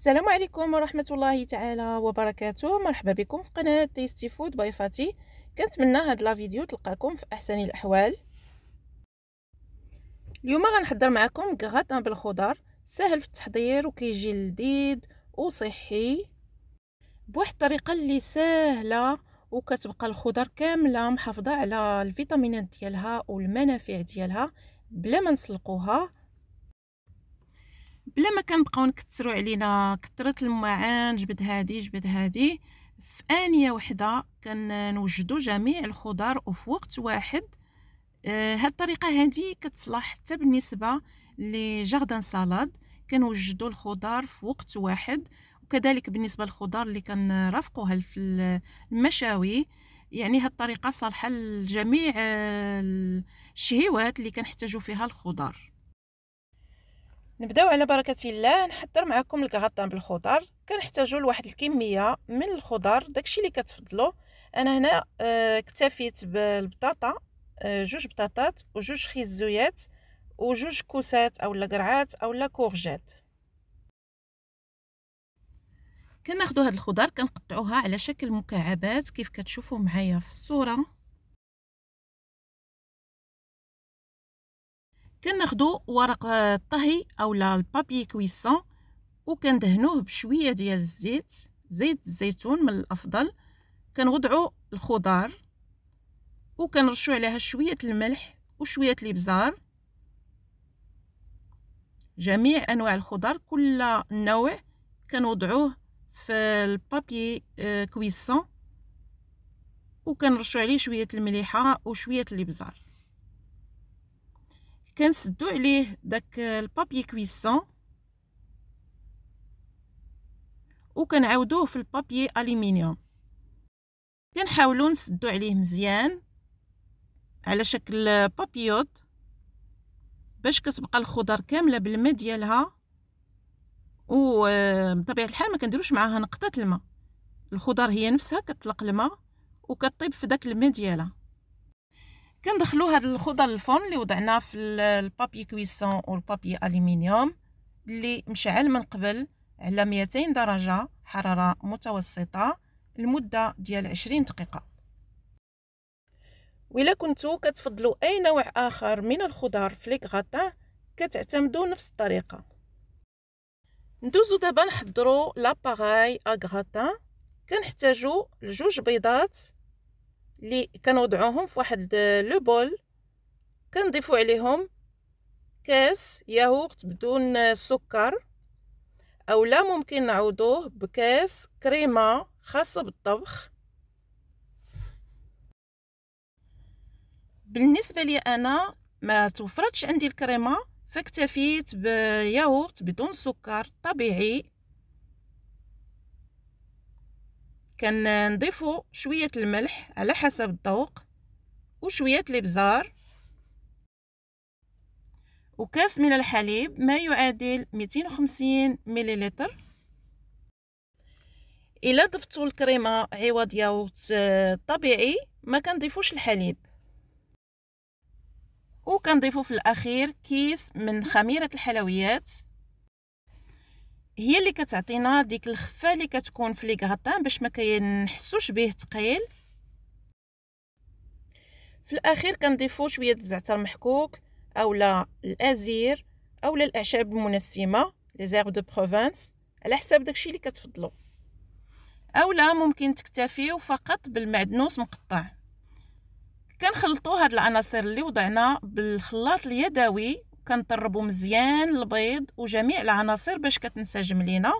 السلام عليكم ورحمة الله تعالى وبركاته مرحبا بكم في قناة تيستي فود باي فاتي كنتمنى هاد لا فيديو تلقاكم في أحسن الأحوال اليوم غنحضر معكم كغاتان بالخضر سهل في التحضير وكيجي لذيذ وصحي بواحد الطريقة اللي سهلة وكتبقى الخضر كاملة محافظة على الفيتامينات ديالها والمنافع ديالها بلا ما نسلقوها بلا ما كنبقاو نكثروا علينا كثرت المعان جبد هادي جبد هادي في انيه وحده كنوجدوا جميع الخضار وفي وقت واحد آه هاد الطريقه هادي كتصلح حتى بالنسبه لجاردن سالاد كنوجدوا الخضار في وقت واحد وكذلك بالنسبه للخضار اللي كنرافقوها في المشاوي يعني هاد الطريقه صالحه لجميع آه، الشهيوات اللي كنحتاجوا فيها الخضار نبداو على بركه الله نحضر معكم الكهطان بالخضر كنحتاجوا لواحد الكميه من الخضر داكشي اللي كتفضلوا انا هنا آه، اكتفيت بالبطاطا آه، جوج بطاطات وجوج خيزويات وجوج كوسات اولا قرعات اولا كورجات كناخذوا هاد الخضر كنقطعوها على شكل مكعبات كيف كتشوفوا معايا في الصوره كناخدو ورق الطهي اولا البابي كويسون وكندهنوه بشويه ديال الزيت زيت الزيتون من الافضل كنوضعو الخضار وكنرشو عليها شويه الملح وشويه الابزار جميع انواع الخضار كل نوع كنوضعوه في البابي آه، كويسون وكنرشو عليه شويه المليحه وشويه الابزار كنسدو عليه داك البابي كويسون وكنعاودوه في البابي الومنيوم كنحاولو نسدو عليه مزيان على شكل بابيوت باش كتبقى الخضر كامله بالماء ديالها بطبيعه الحال ما كنديروش معاها نقطه الماء الخضر هي نفسها كتطلق الماء وكطيب في داك الماء ديالها كندخلو هاد الخضر الفرن اللي وضعناه في البابي كويسون والبابي الومنيوم اللي مشعل من قبل على 200 درجه حراره متوسطه لمده ديال 20 دقيقه وإلا كنتو كتفضلوا اي نوع اخر من الخضر في ليكغاتان كتعتمدوا نفس الطريقه ندوزو دابا نحضروا لاباغاي اغراتان كنحتاجو لجوج بيضات اللي كنوضعوهم في واحد آه، لو بول كنضيفو عليهم كاس ياغورت بدون آه، سكر او لا ممكن نعوضوه بكاس كريمه خاصه بالطبخ بالنسبه لي انا ما توفرتش عندي الكريمه فاكتفيت بياغورت بدون سكر طبيعي كنضيفو شوية الملح على حسب الذوق وشوية الابزار وكاس من الحليب ما يعادل 250 مليلتر الا ضفتوا الكريمه عوض ياغورت آه، طبيعي ما كنضيفوش الحليب وكنضيفو في الاخير كيس من خميره الحلويات هي اللي كتعطينا ديك الخفه اللي كتكون في غاطان باش ما كينحسوش به ثقيل في الاخير كنضيفو شويه الزعتر محكوك اولا الازير اولا الاعشاب المنسمه لي زيرب دو بروفانس على حساب داكشي اللي كتفضلو اولا ممكن تكتفيو فقط بالمعدنوس مقطع كنخلطو هاد العناصر اللي وضعنا بالخلاط اليدوي كنطربو مزيان البيض وجميع العناصر باش كتنسجم لينا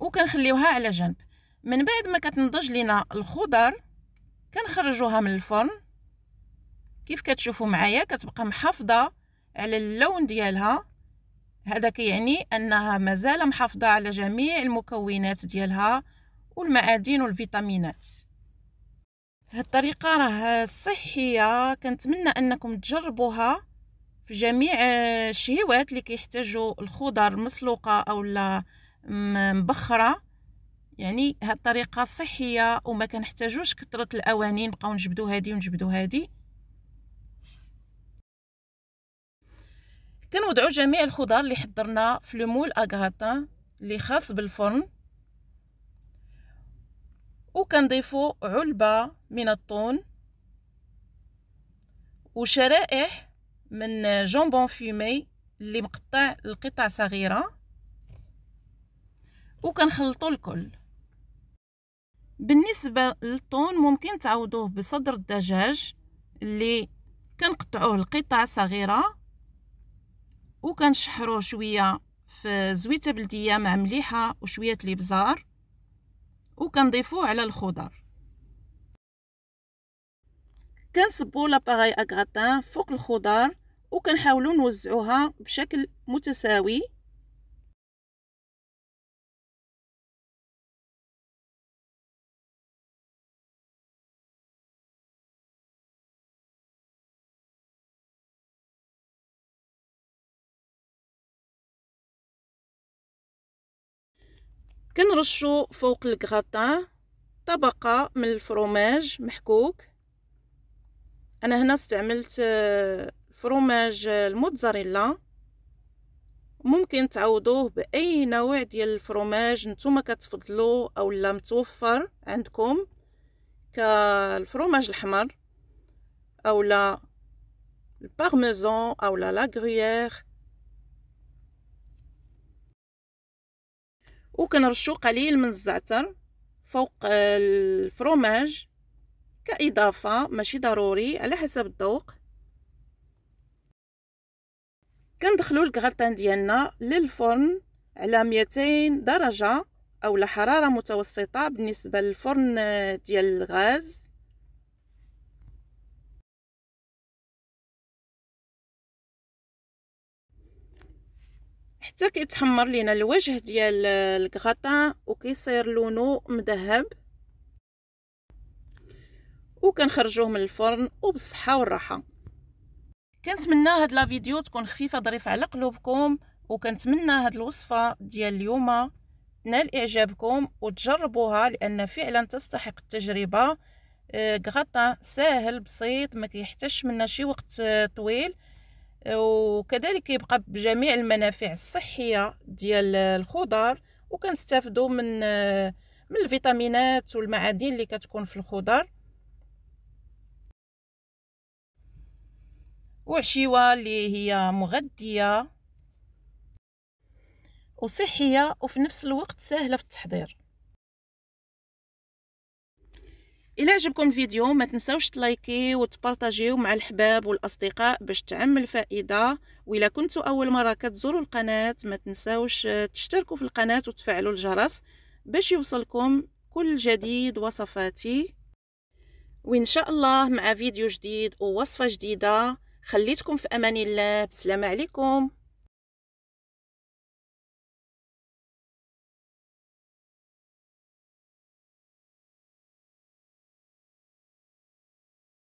وكنخليوها على جنب من بعد ما كتنضج لينا الخضر كنخرجوها من الفرن كيف كتشوفوا معايا كتبقى محافظه على اللون ديالها هذا كيعني انها مازال محافظه على جميع المكونات ديالها والمعادن والفيتامينات هاد الطريقه راه صحيه كنتمنى انكم تجربوها في جميع آه، الشهيوات اللي كيحتاجوا الخضر مسلوقه اولا مبخره يعني هاد الطريقه صحيه وما كنحتاجوش كثره الاواني نبقاو نجبدو هادي ونجبدو هادي كنوضعوا جميع الخضر اللي حضرنا في مول اغاطان اللي خاص بالفرن وكنضيفوا علبه من الطون وشرائح من جونبون فيمي اللي مقطع لقطع صغيره وكنخلطو الكل بالنسبه للطون ممكن تعوضوه بصدر الدجاج اللي كنقطعوه لقطع صغيره وكنشحروه شويه في زويته بلديه مع مليحه وشويه الابزار وكنضيفوه على الخضر كنصبو لاباغاي اغراتان فوق الخضر وكنحاولوا نوزعوها بشكل متساوي كنرشو فوق الكغاطان طبقة من الفروماج محكوك انا هنا استعملت آه، فروماج الموتزاريلا ممكن تعوضوه باي نوع ديال الفروماج نتوما كتفضلو او لا متوفر عندكم كالفروماج الاحمر او لا البارميزون او لا لاغريير وكنرشو قليل من الزعتر فوق الفروماج كاضافه ماشي ضروري على حسب الذوق كندخلو الكغاتان ديالنا للفرن على 200 درجه او لحراره متوسطه بالنسبه للفرن آه، ديال الغاز حتى كيتحمر لينا الوجه ديال آه، الكغاتان وكيصير لونه مذهب وكنخرجوه من الفرن وبالصحه والراحه كنتمنى هاد لا فيديو تكون خفيفه ظريفه على قلوبكم وكنتمنى هاد الوصفه ديال اليوم تنال اعجابكم وتجربوها لان فعلا تستحق التجربه آه، غطا ساهل بسيط ما كيحتاجش منا شي وقت آه، طويل آه، وكذلك كيبقى بجميع المنافع الصحيه ديال الخضر وكنستافدوا من من الفيتامينات والمعادن اللي كتكون في الخضر وعشيوة اللي هي مغذية وصحية وفي نفس الوقت سهلة في التحضير إلى عجبكم الفيديو ما تنسوش تلايكي وتبارطاجيو مع الحباب والأصدقاء باش تعمل فائدة وإلى كنتوا أول مرة كتزوروا القناة ما تنسوش تشتركوا في القناة وتفعلوا الجرس باش يوصلكم كل جديد وصفاتي وإن شاء الله مع فيديو جديد ووصفة جديدة خليتكم في امان الله بسلامه عليكم